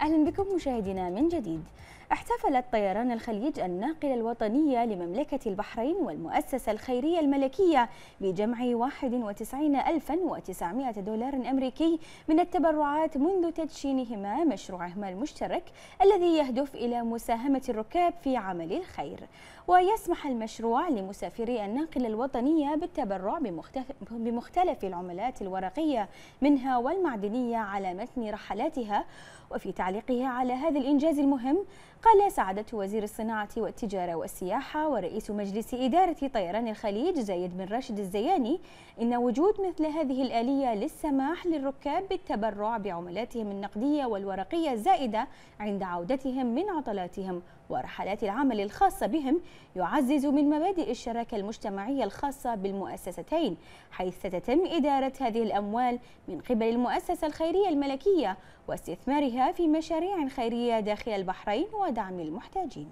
أهلا بكم مشاهدينا من جديد احتفلت طيران الخليج الناقلة الوطنية لمملكة البحرين والمؤسسة الخيرية الملكية بجمع 91900 دولار أمريكي من التبرعات منذ تدشينهما مشروعهما المشترك الذي يهدف إلى مساهمة الركاب في عمل الخير ويسمح المشروع لمسافري الناقل الوطنية بالتبرع بمختلف العملات الورقية منها والمعدنية على متن رحلاتها وفي تعليقه على هذا الإنجاز المهم قال سعادة وزير الصناعة والتجارة والسياحة ورئيس مجلس إدارة طيران الخليج زايد بن راشد الزياني إن وجود مثل هذه الآلية للسماح للركاب بالتبرع بعملاتهم النقدية والورقية الزائدة عند عودتهم من عطلاتهم ورحلات العمل الخاصة بهم يعزز من مبادئ الشراكة المجتمعية الخاصة بالمؤسستين حيث ستتم إدارة هذه الأموال من قبل المؤسسة الخيرية الملكية واستثمارها في مشاريع خيرية داخل البحرين ودعم المحتاجين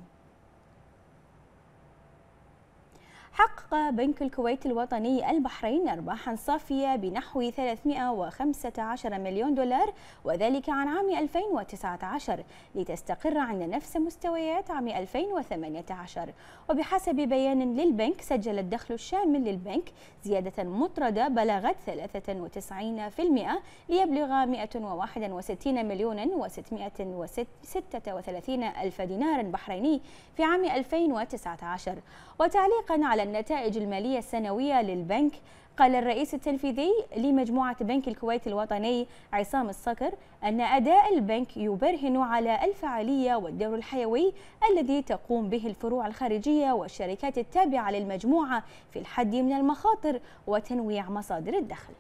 حقق بنك الكويت الوطني البحرين أرباحا صافية بنحو 315 مليون دولار وذلك عن عام 2019 لتستقر عند نفس مستويات عام 2018 وبحسب بيان للبنك سجل الدخل الشامل للبنك زيادة مطردة بلغت 93% ليبلغ 161 مليون و636 ألف دينار بحريني في عام 2019 وتعليقا على النتائج المالية السنوية للبنك قال الرئيس التنفيذي لمجموعة بنك الكويت الوطني عصام الصقر أن أداء البنك يبرهن على الفعالية والدور الحيوي الذي تقوم به الفروع الخارجية والشركات التابعة للمجموعة في الحد من المخاطر وتنويع مصادر الدخل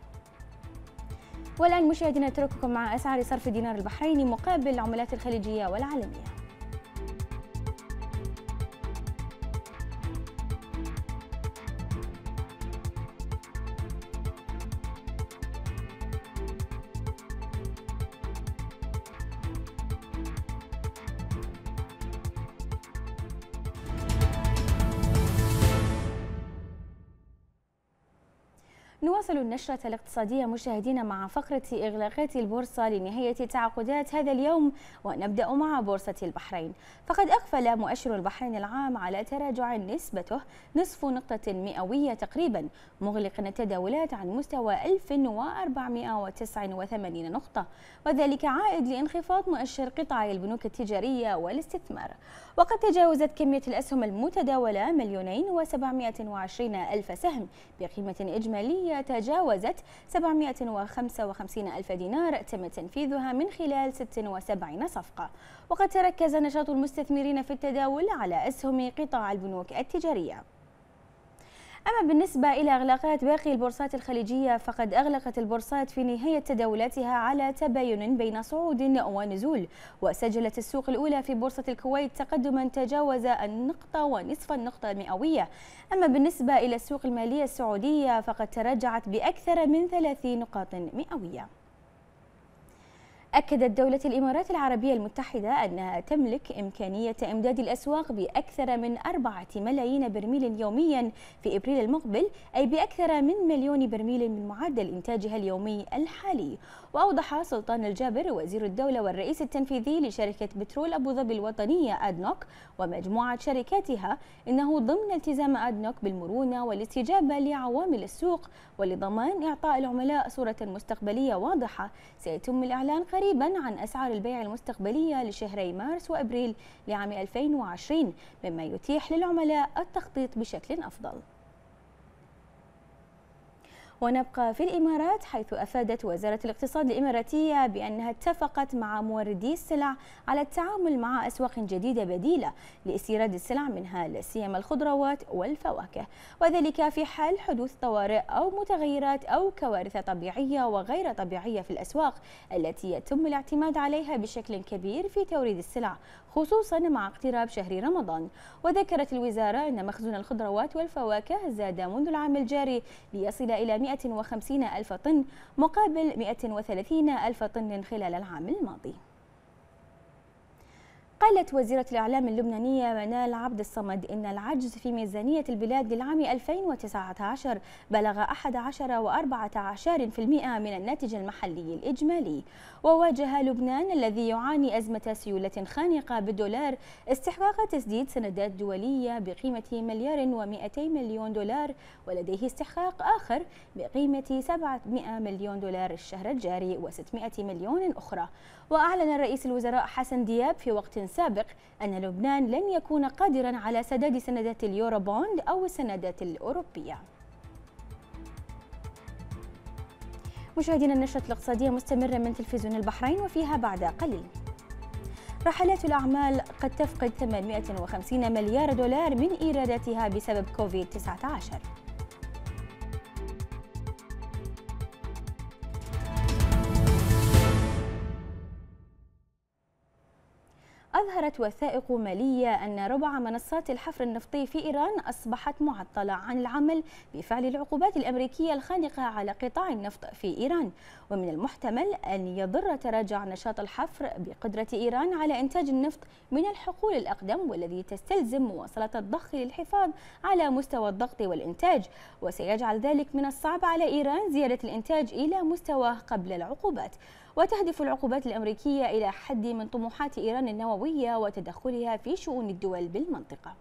والآن مشاهدينا أترككم مع أسعار صرف الدينار البحريني مقابل العملات الخليجية والعالمية نواصل النشرة الاقتصادية مشاهدينا مع فقرة إغلاقات البورصة لنهاية تعاقدات هذا اليوم ونبدأ مع بورصة البحرين فقد أقفل مؤشر البحرين العام على تراجع نسبته نصف نقطة مئوية تقريبا مغلقا التداولات عن مستوى 1489 نقطة وذلك عائد لانخفاض مؤشر قطاع البنوك التجارية والاستثمار وقد تجاوزت كمية الأسهم المتداولة مليونين وسبعمائة وعشرين ألف سهم بقيمة إجمالية وهي تجاوزت 755 ألف دينار تم تنفيذها من خلال 76 صفقة وقد تركز نشاط المستثمرين في التداول على أسهم قطاع البنوك التجارية أما بالنسبة إلى إغلاقات باقي البورصات الخليجية فقد أغلقت البورصات في نهاية تداولاتها على تباين بين صعود ونزول وسجلت السوق الأولى في بورصة الكويت تقدما تجاوز النقطة ونصف النقطة المئوية أما بالنسبة إلى السوق المالية السعودية فقد تراجعت بأكثر من 30 نقاط مئوية أكدت دولة الإمارات العربية المتحدة أنها تملك إمكانية إمداد الأسواق بأكثر من أربعة ملايين برميل يوميا في إبريل المقبل أي بأكثر من مليون برميل من معدل إنتاجها اليومي الحالي وأوضح سلطان الجابر وزير الدولة والرئيس التنفيذي لشركة بترول أبو ظبي الوطنية أدنوك ومجموعة شركاتها أنه ضمن التزام أدنوك بالمرونة والاستجابة لعوامل السوق ولضمان إعطاء العملاء صورة مستقبلية واضحة سيتم الإعلان قريبا تقريبا عن أسعار البيع المستقبلية لشهري مارس وأبريل لعام 2020 مما يتيح للعملاء التخطيط بشكل أفضل ونبقى في الإمارات حيث أفادت وزارة الاقتصاد الإماراتية بأنها اتفقت مع موردي السلع على التعامل مع أسواق جديدة بديلة لاستيراد السلع منها لا سيما الخضروات والفواكه وذلك في حال حدوث طوارئ أو متغيرات أو كوارث طبيعية وغير طبيعية في الأسواق التي يتم الاعتماد عليها بشكل كبير في توريد السلع خصوصا مع اقتراب شهر رمضان وذكرت الوزارة أن مخزون الخضروات والفواكه زاد منذ العام الجاري ليصل إلى 150 ألف طن مقابل 130 ألف طن خلال العام الماضي قالت وزيرة الإعلام اللبنانية منال عبد الصمد إن العجز في ميزانية البلاد للعام 2019 بلغ 11.14% من الناتج المحلي الإجمالي وواجه لبنان الذي يعاني أزمة سيولة خانقة بالدولار استحقاق تسديد سندات دولية بقيمة مليار و200 مليون دولار ولديه استحقاق آخر بقيمة 700 مليون دولار الشهر الجاري و600 مليون أخرى وأعلن رئيس الوزراء حسن دياب في وقت سابق أن لبنان لن يكون قادرا على سداد سندات اليوروبوند أو السندات الأوروبية مشاهدينا النشرة الاقتصادية مستمرة من تلفزيون البحرين وفيها بعد قليل رحلات الأعمال قد تفقد 850 مليار دولار من إيراداتها بسبب كوفيد-19 أظهرت وثائق مالية أن ربع منصات الحفر النفطي في إيران أصبحت معطلة عن العمل بفعل العقوبات الأمريكية الخانقة على قطاع النفط في إيران ومن المحتمل أن يضر تراجع نشاط الحفر بقدرة إيران على إنتاج النفط من الحقول الأقدم والذي تستلزم مواصلة الضخ للحفاظ على مستوى الضغط والإنتاج وسيجعل ذلك من الصعب على إيران زيادة الإنتاج إلى مستواه قبل العقوبات وتهدف العقوبات الأمريكية إلى حد من طموحات إيران النووية وتدخلها في شؤون الدول بالمنطقة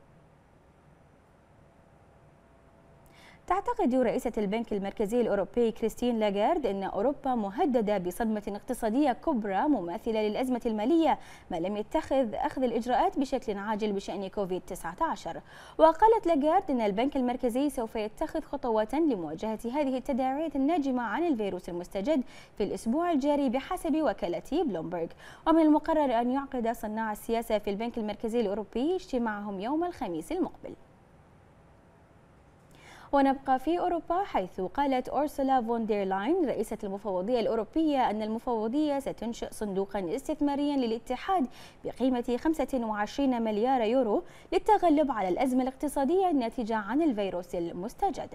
تعتقد رئيسة البنك المركزي الأوروبي كريستين لاغارد أن أوروبا مهددة بصدمة اقتصادية كبرى مماثلة للأزمة المالية ما لم يتخذ أخذ الإجراءات بشكل عاجل بشأن كوفيد-19 وقالت لاغارد أن البنك المركزي سوف يتخذ خطوات لمواجهة هذه التداعيات الناجمة عن الفيروس المستجد في الأسبوع الجاري بحسب وكالة بلومبرغ ومن المقرر أن يعقد صناع السياسة في البنك المركزي الأوروبي اجتماعهم يوم الخميس المقبل ونبقى في أوروبا حيث قالت أورسولا فون دير لاين رئيسة المفوضية الأوروبية أن المفوضية ستنشئ صندوقا استثماريا للاتحاد بقيمة 25 مليار يورو للتغلب على الأزمة الاقتصادية الناتجة عن الفيروس المستجد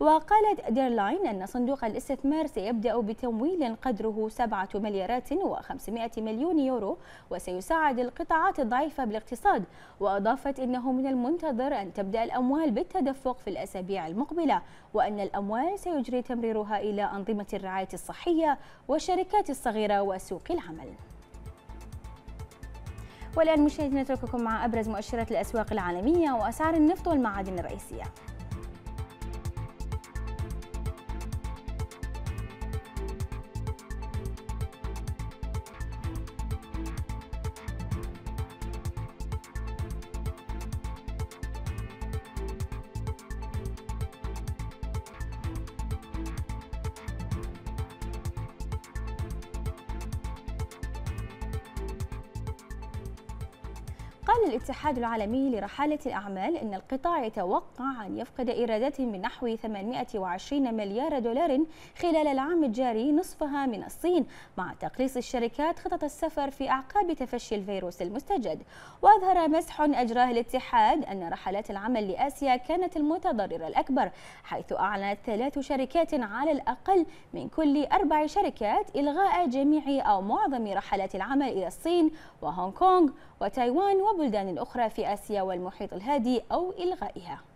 وقالت دير لاين أن صندوق الاستثمار سيبدأ بتمويل قدره 7 مليارات و500 مليون يورو وسيساعد القطاعات الضعيفة بالاقتصاد وأضافت أنه من المنتظر أن تبدأ الأموال بالتدفق في الأسابيع المقبلة المقبلة وأن الأموال سيجري تمريرها إلى أنظمة الرعاية الصحية والشركات الصغيرة وسوق العمل والآن مشاهدينا نترككم مع أبرز مؤشرات الأسواق العالمية وأسعار النفط والمعادن الرئيسية قال الاتحاد العالمي لرحالة الأعمال أن القطاع يتوقع أن يفقد إيراداته من نحو 820 مليار دولار خلال العام الجاري نصفها من الصين مع تقليص الشركات خطط السفر في أعقاب تفشي الفيروس المستجد وأظهر مسح أجراه الاتحاد أن رحلات العمل لآسيا كانت المتضررة الأكبر حيث أعلنت ثلاث شركات على الأقل من كل أربع شركات إلغاء جميع أو معظم رحلات العمل إلى الصين وهونغ كونغ وتايوان وبلغاريا البلدان الأخرى في آسيا والمحيط الهادي أو إلغائها